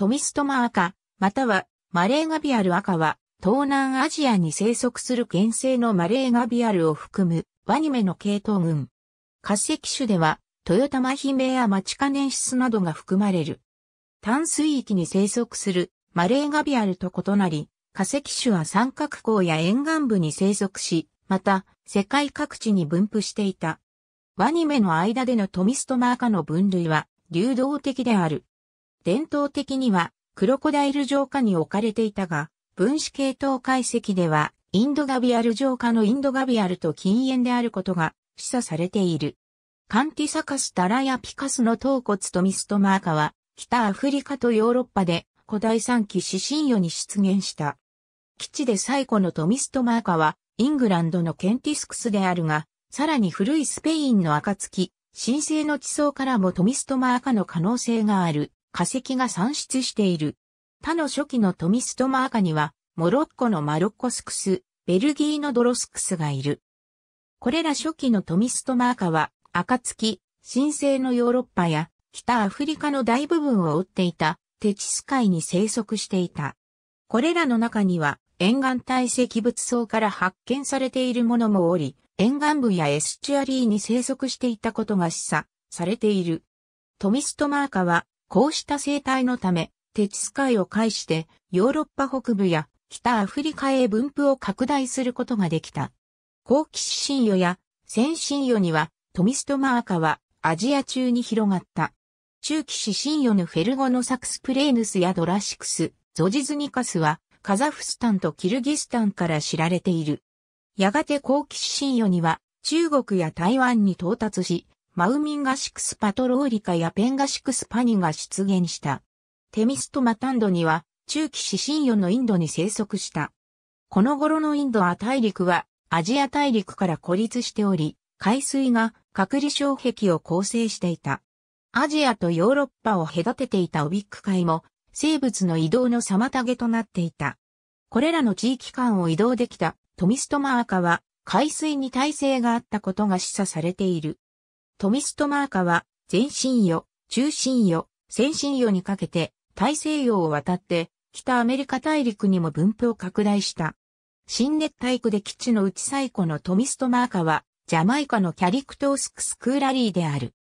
トミストマ赤、またはマレーガビアル赤は、東南アジアに生息する原生のマレーガビアルを含むワニメの系統群。化石種では、トヨマヒ姫やマチカネンシスなどが含まれる。淡水域に生息するマレーガビアルと異なり、化石種は三角港や沿岸部に生息し、また世界各地に分布していた。ワニメの間でのトミストマーカの分類は流動的である。伝統的にはクロコダイル城下に置かれていたが、分子系統解析ではインドガビアル城下のインドガビアルと禁煙であることが示唆されている。カンティサカスタラやピカスの頭骨とミストマーカは北アフリカとヨーロッパで古代産期指針魚に出現した。基地で最古のトミストマーカはイングランドのケンティスクスであるが、さらに古いスペインの暁、神聖の地層からもトミストマーカの可能性がある。化石が産出している。他の初期のトミストマーカには、モロッコのマロッコスクス、ベルギーのドロスクスがいる。これら初期のトミストマーカは、暁、神聖のヨーロッパや北アフリカの大部分を覆っていたテチス海に生息していた。これらの中には沿岸堆積物層から発見されているものもおり、沿岸部やエスチュアリーに生息していたことが示唆されている。トミストマーカはこうした生態のため、鉄使いを介してヨーロッパ北部や北アフリカへ分布を拡大することができた。好奇心魚や先進魚にはトミストマーカはアジア中に広がった。中期指針魚のフェルゴノサクスプレーヌスやドラシクス、ゾジズニカスはカザフスタンとキルギスタンから知られている。やがて好奇心針魚には中国や台湾に到達し、マウミンガシクスパトローリカやペンガシクスパニが出現した。テミストマタンドには中期シンヨのインドに生息した。この頃のインドア大陸はアジア大陸から孤立しており、海水が隔離障壁を構成していた。アジアとヨーロッパを隔てていたオビック海も生物の移動の妨げとなっていた。これらの地域間を移動できたトミストマーカは海水に耐性があったことが示唆されている。トミストマーカは、前進よ、中心よ、先進よにかけて、大西洋を渡って、北アメリカ大陸にも分布を拡大した。新熱帯区で基地のうち最古のトミストマーカは、ジャマイカのキャリクトースクスクーラリーである。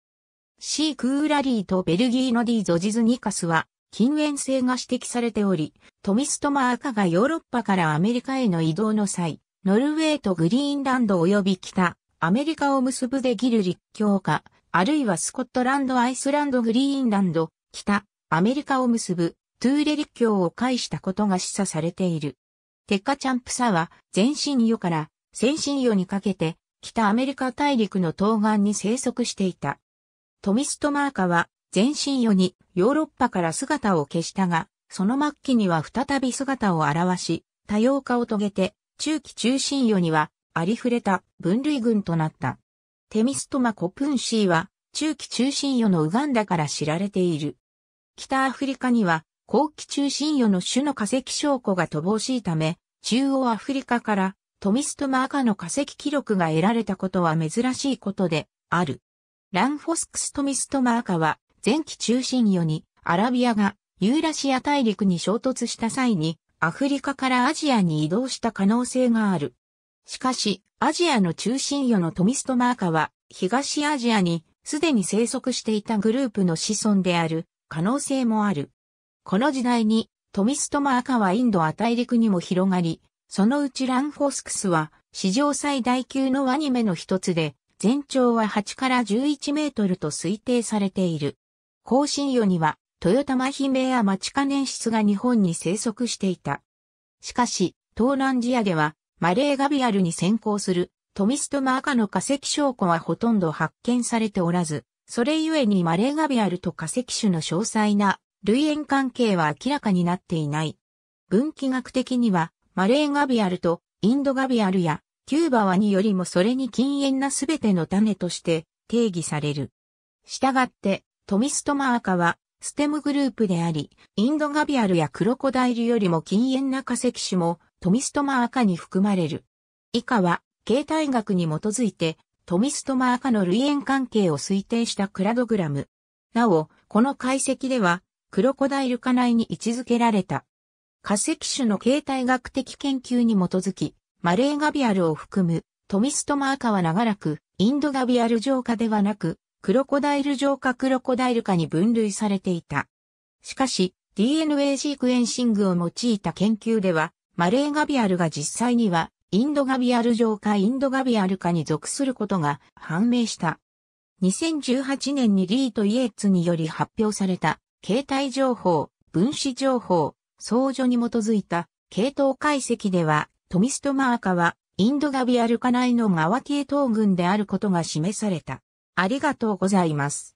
シークーラリーとベルギーのディ・ゾジズニカスは、禁煙性が指摘されており、トミストマーカがヨーロッパからアメリカへの移動の際、ノルウェーとグリーンランド及び北、アメリカを結ぶでギル陸橋か、あるいはスコットランド、アイスランド、グリーンランド、北、アメリカを結ぶ、トゥーレ陸橋を介したことが示唆されている。テッカチャンプサは、前進予から先進予にかけて、北アメリカ大陸の東岸に生息していた。トミストマーカは、前進予にヨーロッパから姿を消したが、その末期には再び姿を現し、多様化を遂げて、中期中心予にはありふれた分類群となった。テミストマコプンシーは中期中心余のウガンダから知られている。北アフリカには後期中心余の種の化石証拠が乏しいため、中央アフリカからトミストマ赤の化石記録が得られたことは珍しいことである。ランフォスクストミストマ赤は前期中心余にアラビアがユーラシア大陸に衝突した際にアフリカからアジアに移動した可能性がある。しかし、アジアの中心魚のトミストマーカは、東アジアにすでに生息していたグループの子孫である可能性もある。この時代にトミストマーカはインドア大陸にも広がり、そのうちランフォスクスは史上最大級のアニメの一つで、全長は8から11メートルと推定されている。更新魚には、豊玉姫やマチカネンシスが日本に生息していた。しかし、東南ジアでは、マレーガビアルに先行するトミストマーカの化石証拠はほとんど発見されておらず、それゆえにマレーガビアルと化石種の詳細な類縁関係は明らかになっていない。分岐学的には、マレーガビアルとインドガビアルやキューバワニよりもそれに禁煙なすべての種として定義される。したがって、トミストマーカはステムグループであり、インドガビアルやクロコダイルよりも禁煙な化石種もトミストマ赤に含まれる。以下は、形態学に基づいて、トミストマ赤の類縁関係を推定したクラドグラム。なお、この解析では、クロコダイル化内に位置づけられた。化石種の形態学的研究に基づき、マレーガビアルを含むトミストマ赤は長らく、インドガビアル浄化ではなく、クロコダイル浄化クロコダイル化に分類されていた。しかし、DNA シークエンシングを用いた研究では、マレーガビアルが実際にはインドガビアル上かインドガビアルかに属することが判明した。2018年にリート・イエッツにより発表された携帯情報、分子情報、相除に基づいた系統解析ではトミストマーカはインドガビアルカ内のマワティエ島群であることが示された。ありがとうございます。